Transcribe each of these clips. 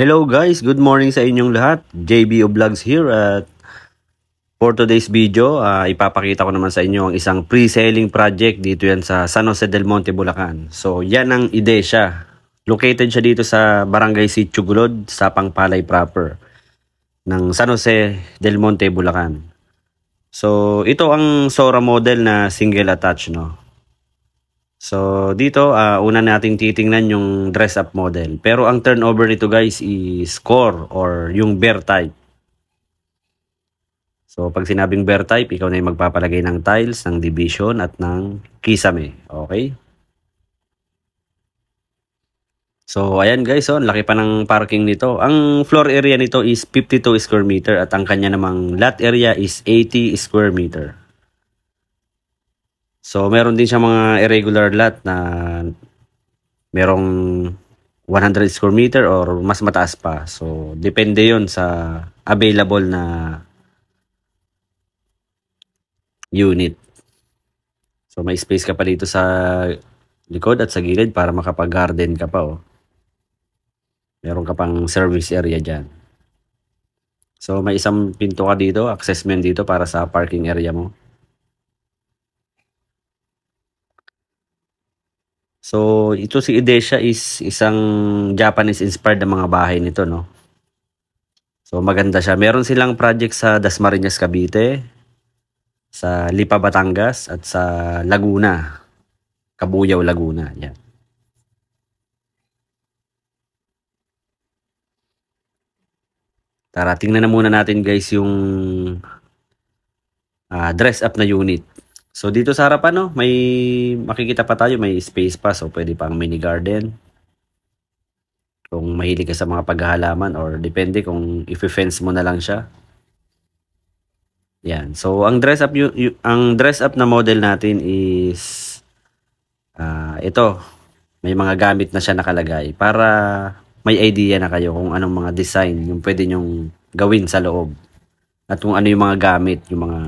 Hello guys, good morning sa inyong lahat. JBO Vlogs here at for today's video, uh, ipapakita ko naman sa inyo ang isang pre-selling project dito yan sa San Jose del Monte, Bulacan. So yan ang Idesha. Located siya dito sa Barangay Sitio sa Pangpalay proper ng San Jose del Monte, Bulacan. So ito ang Sora model na single attach no. So, dito, uh, una nating titingnan yung dress-up model. Pero ang turnover nito guys is core or yung bear type. So, pag sinabing bear type, ikaw na yung magpapalagay ng tiles, ng division, at ng kisame. Okay? So, ayan guys, oh, laki pa ng parking nito. Ang floor area nito is 52 square meter at ang kanya namang lot area is 80 square meter. So, meron din siyang mga irregular lot na merong 100 square meter or mas mataas pa. So, depende yon sa available na unit. So, may space ka pa dito sa likod at sa gilid para makapag-garden ka pa. Oh. Meron ka pang service area diyan. So, may isang pinto ka dito, man dito para sa parking area mo. So, ito si Idesha is isang Japanese-inspired na mga bahay nito, no? So, maganda siya. Meron silang project sa Dasmariñas, Cavite, sa Lipa, Batangas, at sa Laguna. Kabuyaw, Laguna. Yan. Tara, tingnan na muna natin guys yung uh, dress up na unit. So dito sa harapan no, may makikita pa tayo may space pa so pwede pang mini garden. Kung mahilig ka sa mga paghahalaman or depende kung i-fence mo na lang siya. Yan. So ang dress up yung, ang dress up na model natin is uh, ito. May mga gamit na siya nakalagay para may idea na kayo kung anong mga design yung pwede nyong gawin sa loob. At kung ano yung mga gamit, yung mga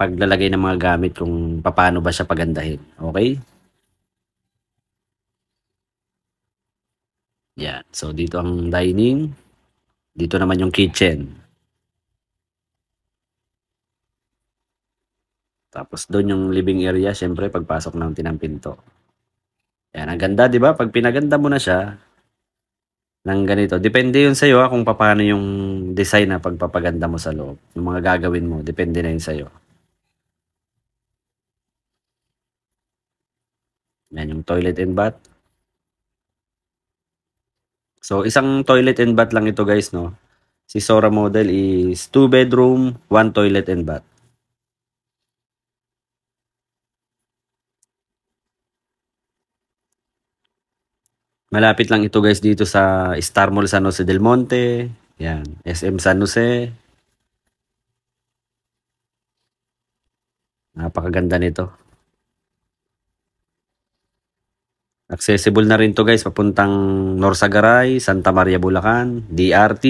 paglalagay ng mga gamit kung paano ba siya pagandahin. Okay? Yan. So, dito ang dining. Dito naman yung kitchen. Tapos doon yung living area, syempre pagpasok ng tinampinto. Yan, ang ganda 'di ba? Pag pinaganda mo na siya ng ganito, depende 'yun sa iyo ah, kung paano yung design na pagpapaganda mo sa loob. Yung mga gagawin mo, depende na 'yun sa iyo. Yan yung toilet and bath. So, isang toilet and bath lang ito guys, no? Si Sora model is 2 bedroom, 1 toilet and bath. Malapit lang ito guys dito sa Star Mall San Jose del Monte. Yan, SM San Jose. Napakaganda nito. Accessible na rin to guys papuntang Norsagaray, Santa Maria Bulacan, DRT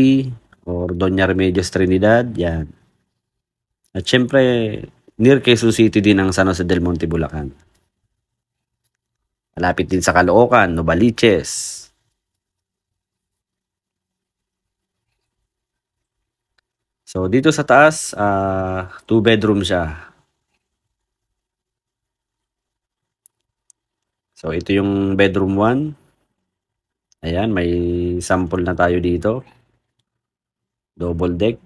or Doña Remedios Trinidad. Yan. At syempre near Quezon City din ang San Jose del Monte Bulacan. Malapit din sa Caloocan, Novaliches. So dito sa taas, uh, two bedroom siya. So, ito yung bedroom 1. Ayan, may sample na tayo dito. Double deck.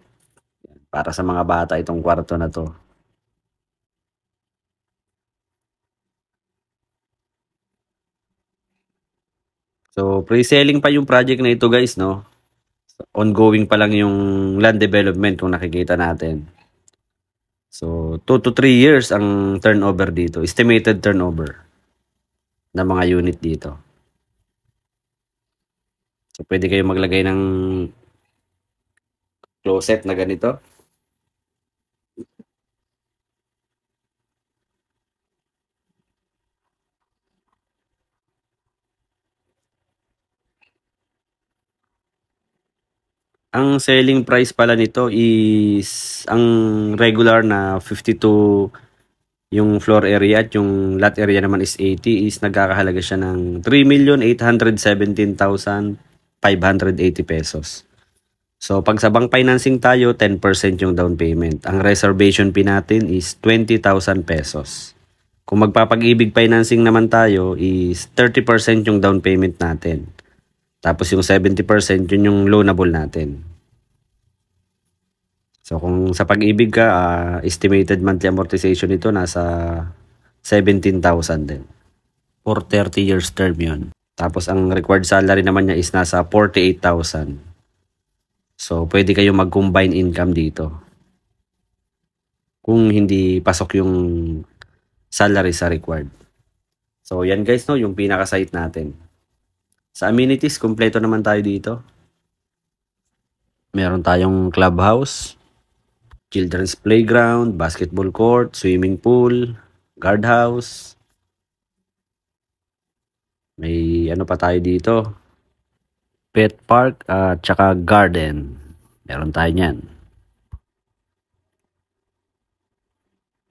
Para sa mga bata itong kwarto na to. So, pre-selling pa yung project na ito guys, no? Ongoing pa lang yung land development kung nakikita natin. So, 2 to 3 years ang turnover dito. Estimated turnover na mga unit dito. So pwede kayo maglagay ng closet na ganito. Ang selling price pala nito is ang regular na 52 yung floor area at yung lot area naman is 80 is nagkakahalaga siya ng 3,817,580 pesos. So pag sa bank financing tayo, 10% yung down payment. Ang reservation fee natin is 20,000 pesos. Kung magpapag-ibig financing naman tayo is 30% yung down payment natin. Tapos yung 70% yun yung loanable natin. So kung sa pag-ibig ka, uh, estimated monthly amortization nito nasa 17,000 din. For 30 years term yun. Tapos ang required salary naman niya is nasa 48,000. So pwede kayo mag-combine income dito. Kung hindi pasok yung salary sa required. So yan guys no, yung pinaka-site natin. Sa amenities, kumpleto naman tayo dito. Meron tayong clubhouse children's playground, basketball court, swimming pool, guardhouse. May ano pa tayo dito? Pet park at uh, tsaka garden. Meron tayo niyan.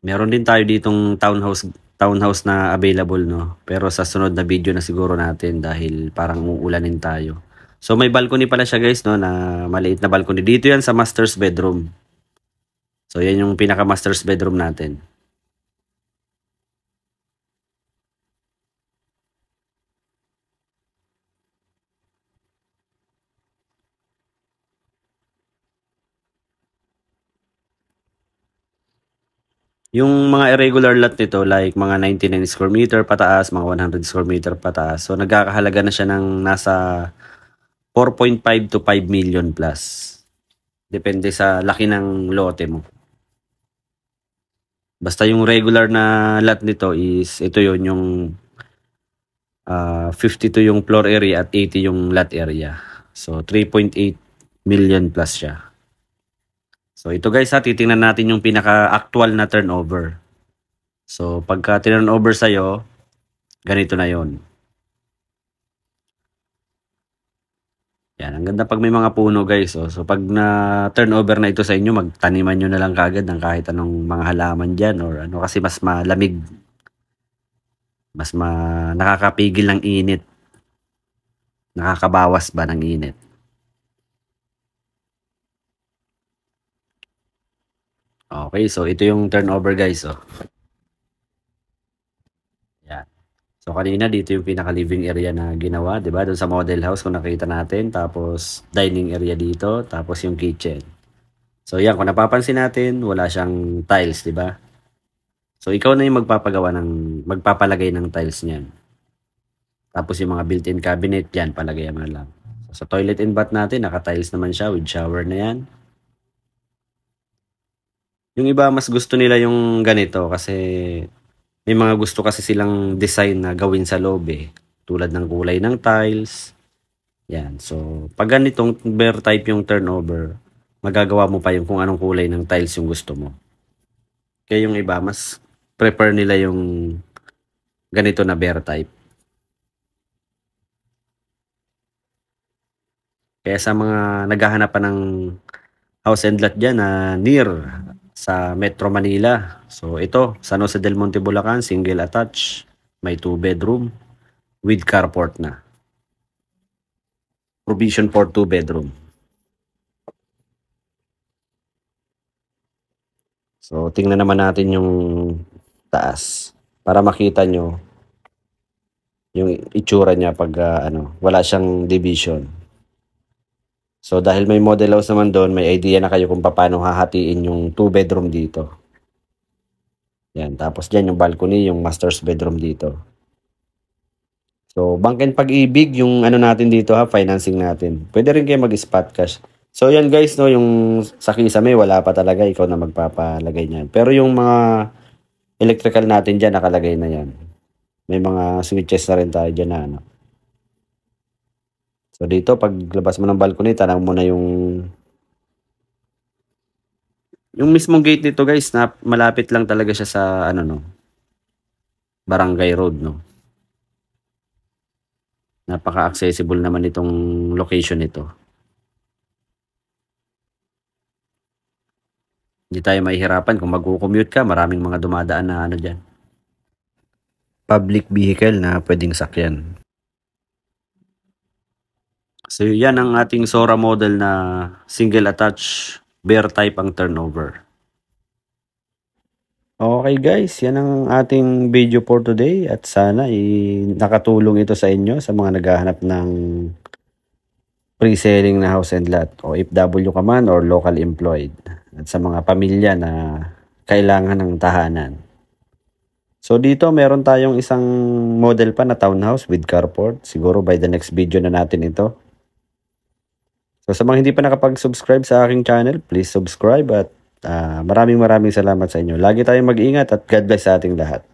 Meron din tayo ditong townhouse townhouse na available no. Pero sa sunod na video na siguro natin dahil parang uulanin tayo. So may balcony pala siya guys no na maliit na balcony. Dito yan sa master's bedroom. So, yan yung pinaka-master's bedroom natin. Yung mga irregular lot nito, like mga 99 square meter pataas, mga 100 square meter pataas. So, nagkakahalaga na siya ng nasa 4.5 to 5 million plus. Depende sa laki ng lote mo. Basta yung regular na lot nito is ito yon yung uh, ah, 52 yung floor area at 80 yung lot area. So 3.8 million plus siya. So ito guys ha, titingnan natin yung pinaka-actual na turnover. So pagka turnover sa'yo, ganito na yon Yan, ang ganda pag may mga puno guys. Oh. So pag na turnover na ito sa inyo, magtaniman nyo na lang kagad ng kahit anong mga halaman dyan or ano kasi mas malamig. Mas ma nakakapigil ng init. Nakakabawas ba ng init? Okay, so ito yung turnover guys. Oh. So kanina dito yung pinaka living area na ginawa, 'di ba? Doon sa model house kung nakita natin, tapos dining area dito, tapos yung kitchen. So yan, kung napapansin natin, wala siyang tiles, 'di ba? So ikaw na yung magpapagawa ng magpapalagay ng tiles niyan. Tapos yung mga built-in cabinet yan palagayan mo lang. So, sa toilet and bath natin, naka-tiles naman siya with shower na 'yan. Yung iba mas gusto nila yung ganito kasi may mga gusto kasi silang design na gawin sa loob eh. Tulad ng kulay ng tiles. Yan. So, pag ganitong bear type yung turnover, magagawa mo pa yung kung anong kulay ng tiles yung gusto mo. Kaya yung iba, mas prefer nila yung ganito na bear type. Kaya sa mga naghahanap pa ng house and lot dyan na near sa Metro Manila. So ito, San Jose del Monte, Bulacan, single attached, may 2 bedroom with carport na. Provision for 2 bedroom. So tingnan naman natin yung taas para makita nyo yung itsura niya pag uh, ano, wala siyang division. So dahil may model house naman doon, may idea na kayo kung paano hahatiin yung 2 bedroom dito. Yan, tapos diyan yung balcony, yung master's bedroom dito. So, Bangkin Pag-ibig, yung ano natin dito ha, financing natin. Pwede rin kayo mag-spot cash. So, yan guys, no, yung sa kisame, wala pa talaga, ikaw na magpapalagay niyan. Pero yung mga electrical natin diyan nakalagay na yan. May mga switches na rin tayo dyan na ano. So dito, paglabas mo ng balcony, tanaw mo na yung yung mismong gate nito guys, na malapit lang talaga siya sa ano no. Barangay Road no. Napaka-accessible naman itong location nito. Hindi tayo mahihirapan kung magko-commute ka, maraming mga dumadaan na ano diyan. Public vehicle na pwedeng sakyan. So yan ang ating Sora model na single attach bear type ang turnover. Okay guys, yan ang ating video for today at sana i eh, nakatulong ito sa inyo sa mga naghahanap ng pre-selling na house and lot o FW ka man or local employed at sa mga pamilya na kailangan ng tahanan. So dito meron tayong isang model pa na townhouse with carport. Siguro by the next video na natin ito So sa mga hindi pa nakapag-subscribe sa aking channel, please subscribe at uh, maraming maraming salamat sa inyo. Lagi tayong mag-ingat at God bless sa ating lahat.